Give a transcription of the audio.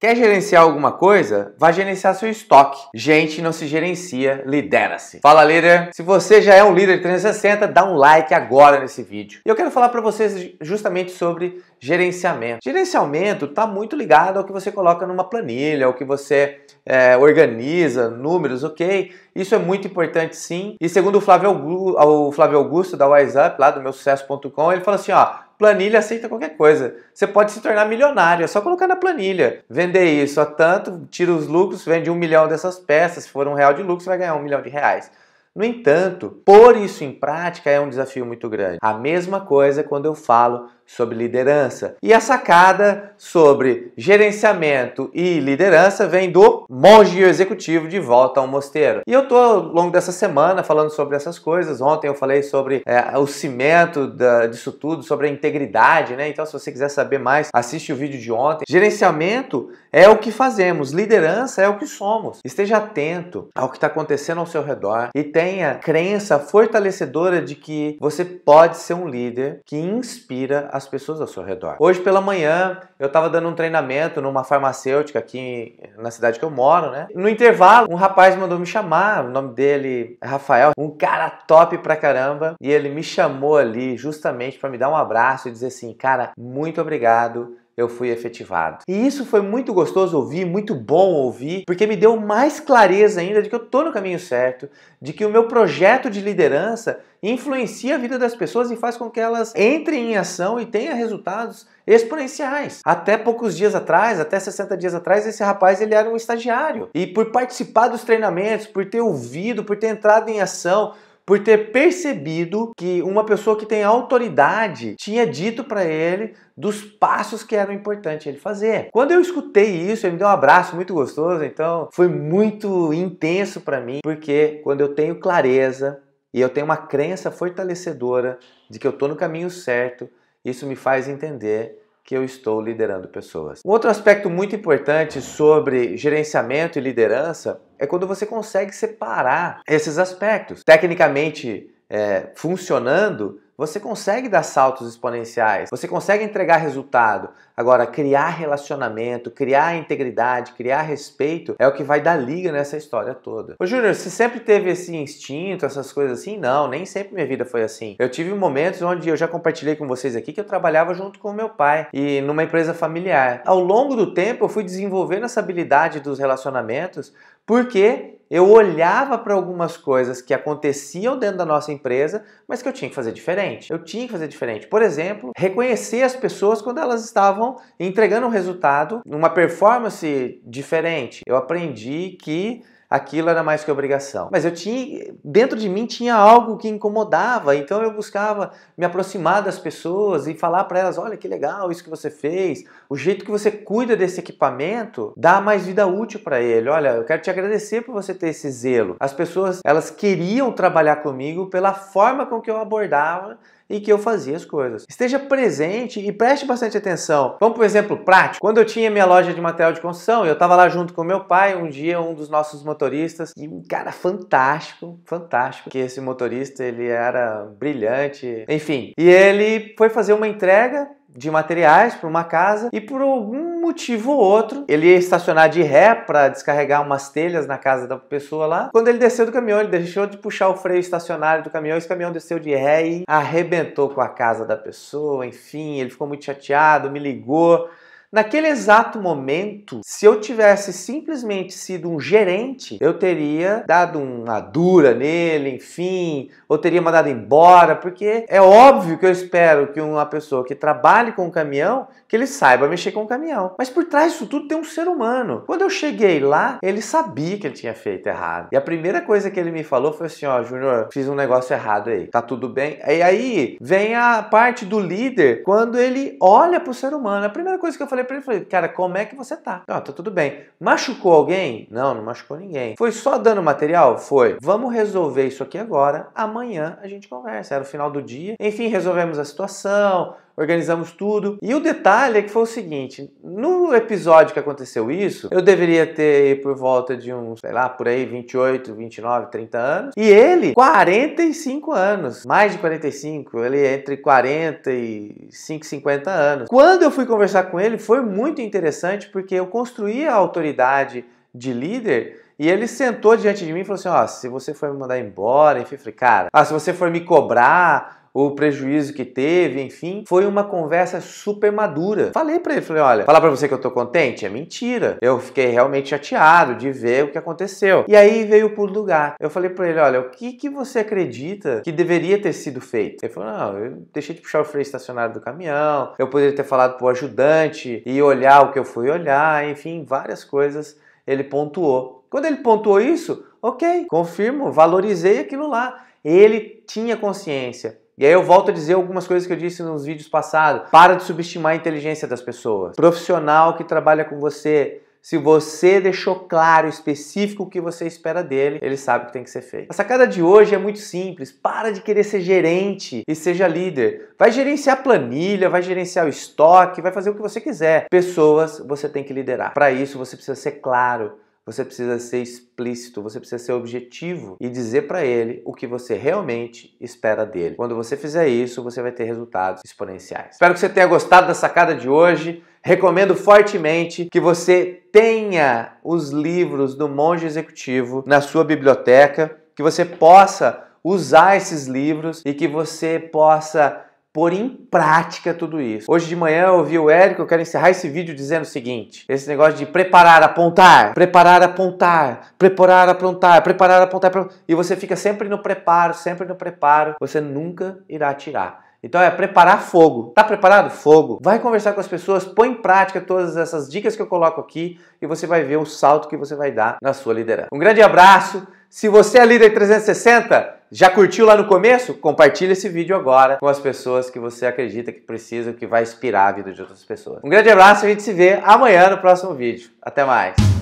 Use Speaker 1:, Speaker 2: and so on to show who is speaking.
Speaker 1: Quer gerenciar alguma coisa? Vai gerenciar seu estoque. Gente não se gerencia, lidera-se. Fala líder, se você já é um líder 360, dá um like agora nesse vídeo. E eu quero falar para vocês justamente sobre gerenciamento. Gerenciamento está muito ligado ao que você coloca numa planilha, ao que você é, organiza, números, ok? Isso é muito importante sim. E segundo o Flávio Augusto, o Flávio Augusto da WiseUp, lá do meu sucesso.com, ele fala assim, ó, Planilha aceita qualquer coisa. Você pode se tornar milionário, é só colocar na planilha. Vender isso a tanto, tira os lucros, vende um milhão dessas peças. Se for um real de lucro, você vai ganhar um milhão de reais. No entanto, pôr isso em prática é um desafio muito grande. A mesma coisa quando eu falo sobre liderança. E a sacada sobre gerenciamento e liderança vem do monge executivo de volta ao mosteiro. E eu tô ao longo dessa semana falando sobre essas coisas. Ontem eu falei sobre é, o cimento da, disso tudo, sobre a integridade, né? Então, se você quiser saber mais, assiste o vídeo de ontem. Gerenciamento é o que fazemos, liderança é o que somos. Esteja atento ao que está acontecendo ao seu redor e tenha tenha crença fortalecedora de que você pode ser um líder que inspira as pessoas ao seu redor. Hoje pela manhã, eu estava dando um treinamento numa farmacêutica aqui na cidade que eu moro, né? No intervalo, um rapaz mandou me chamar, o nome dele é Rafael, um cara top pra caramba, e ele me chamou ali justamente para me dar um abraço e dizer assim: "Cara, muito obrigado eu fui efetivado. E isso foi muito gostoso ouvir, muito bom ouvir, porque me deu mais clareza ainda de que eu estou no caminho certo, de que o meu projeto de liderança influencia a vida das pessoas e faz com que elas entrem em ação e tenham resultados exponenciais. Até poucos dias atrás, até 60 dias atrás, esse rapaz ele era um estagiário. E por participar dos treinamentos, por ter ouvido, por ter entrado em ação, por ter percebido que uma pessoa que tem autoridade tinha dito para ele dos passos que eram importantes ele fazer. Quando eu escutei isso, ele me deu um abraço muito gostoso, então foi muito intenso para mim, porque quando eu tenho clareza e eu tenho uma crença fortalecedora de que eu estou no caminho certo, isso me faz entender que eu estou liderando pessoas. Um outro aspecto muito importante sobre gerenciamento e liderança é quando você consegue separar esses aspectos. Tecnicamente é, funcionando, você consegue dar saltos exponenciais, você consegue entregar resultado. Agora, criar relacionamento, criar integridade, criar respeito é o que vai dar liga nessa história toda. Ô Júnior, você sempre teve esse instinto, essas coisas assim? Não, nem sempre minha vida foi assim. Eu tive momentos onde eu já compartilhei com vocês aqui que eu trabalhava junto com meu pai e numa empresa familiar. Ao longo do tempo, eu fui desenvolvendo essa habilidade dos relacionamentos porque eu olhava para algumas coisas que aconteciam dentro da nossa empresa, mas que eu tinha que fazer diferente. Eu tinha que fazer diferente. Por exemplo, reconhecer as pessoas quando elas estavam entregando um resultado, numa performance diferente. Eu aprendi que aquilo era mais que obrigação. Mas eu tinha, dentro de mim tinha algo que incomodava, então eu buscava me aproximar das pessoas e falar para elas: olha que legal isso que você fez, o jeito que você cuida desse equipamento dá mais vida útil para ele. Olha, eu quero te agradecer por você ter esse zelo. As pessoas elas queriam trabalhar comigo pela forma com que eu abordava e que eu fazia as coisas. Esteja presente e preste bastante atenção. Vamos para exemplo prático. Quando eu tinha minha loja de material de construção, eu estava lá junto com meu pai, um dia um dos nossos motoristas, e um cara fantástico, fantástico, que esse motorista ele era brilhante, enfim. E ele foi fazer uma entrega de materiais para uma casa e por algum motivo ou outro, ele ia estacionar de ré para descarregar umas telhas na casa da pessoa lá. Quando ele desceu do caminhão, ele deixou de puxar o freio estacionário do caminhão, esse caminhão desceu de ré e arrebentou com a casa da pessoa. Enfim, ele ficou muito chateado, me ligou. Naquele exato momento, se eu tivesse simplesmente sido um gerente, eu teria dado uma dura nele, enfim, ou teria mandado embora, porque é óbvio que eu espero que uma pessoa que trabalhe com o caminhão, que ele saiba mexer com o caminhão. Mas por trás disso tudo tem um ser humano. Quando eu cheguei lá, ele sabia que ele tinha feito errado. E a primeira coisa que ele me falou foi assim, ó, oh, Júnior, fiz um negócio errado aí, tá tudo bem? E aí vem a parte do líder, quando ele olha pro ser humano. A primeira coisa que eu falei falei para ele, falei, cara, como é que você tá? não ah, tá tudo bem. Machucou alguém? Não, não machucou ninguém. Foi só dando material? Foi. Vamos resolver isso aqui agora. Amanhã a gente conversa. Era o final do dia. Enfim, resolvemos a situação organizamos tudo. E o detalhe é que foi o seguinte: no episódio que aconteceu isso, eu deveria ter por volta de uns, sei lá, por aí 28, 29, 30 anos. E ele, 45 anos, mais de 45, ele é entre 45 e 50 anos. Quando eu fui conversar com ele, foi muito interessante porque eu construí a autoridade de líder e ele sentou diante de mim e falou assim: Ó, oh, se você for me mandar embora, enfim, eu falei, cara, ah, se você for me cobrar, o prejuízo que teve, enfim, foi uma conversa super madura. Falei para ele, falei, olha, falar para você que eu tô contente é mentira. Eu fiquei realmente chateado de ver o que aconteceu. E aí veio o pulo do gato. Eu falei para ele, olha, o que que você acredita que deveria ter sido feito? Ele falou, não, eu deixei de puxar o freio estacionário do caminhão, eu poderia ter falado pro ajudante e olhar o que eu fui olhar, enfim, várias coisas ele pontuou. Quando ele pontuou isso, ok, confirmo, valorizei aquilo lá. Ele tinha consciência e aí eu volto a dizer algumas coisas que eu disse nos vídeos passados. Para de subestimar a inteligência das pessoas. Profissional que trabalha com você, se você deixou claro, específico o que você espera dele, ele sabe o que tem que ser feito. A sacada de hoje é muito simples. Para de querer ser gerente e seja líder. Vai gerenciar a planilha, vai gerenciar o estoque, vai fazer o que você quiser. Pessoas você tem que liderar. Para isso você precisa ser claro você precisa ser explícito, você precisa ser objetivo e dizer para ele o que você realmente espera dele. Quando você fizer isso, você vai ter resultados exponenciais. Espero que você tenha gostado da sacada de hoje. Recomendo fortemente que você tenha os livros do Monge Executivo na sua biblioteca, que você possa usar esses livros e que você possa pôr em prática tudo isso. Hoje de manhã eu ouvi o Érico, eu quero encerrar esse vídeo dizendo o seguinte: esse negócio de preparar, apontar, preparar, apontar, preparar, apontar, preparar, apontar, preparar, e você fica sempre no preparo, sempre no preparo, você nunca irá tirar. Então é preparar fogo. Tá preparado? Fogo. Vai conversar com as pessoas, põe em prática todas essas dicas que eu coloco aqui e você vai ver o salto que você vai dar na sua liderança. Um grande abraço. Se você é líder 360, já curtiu lá no começo? Compartilhe esse vídeo agora com as pessoas que você acredita que precisam, que vai inspirar a vida de outras pessoas. Um grande abraço, a gente se vê amanhã no próximo vídeo. Até mais.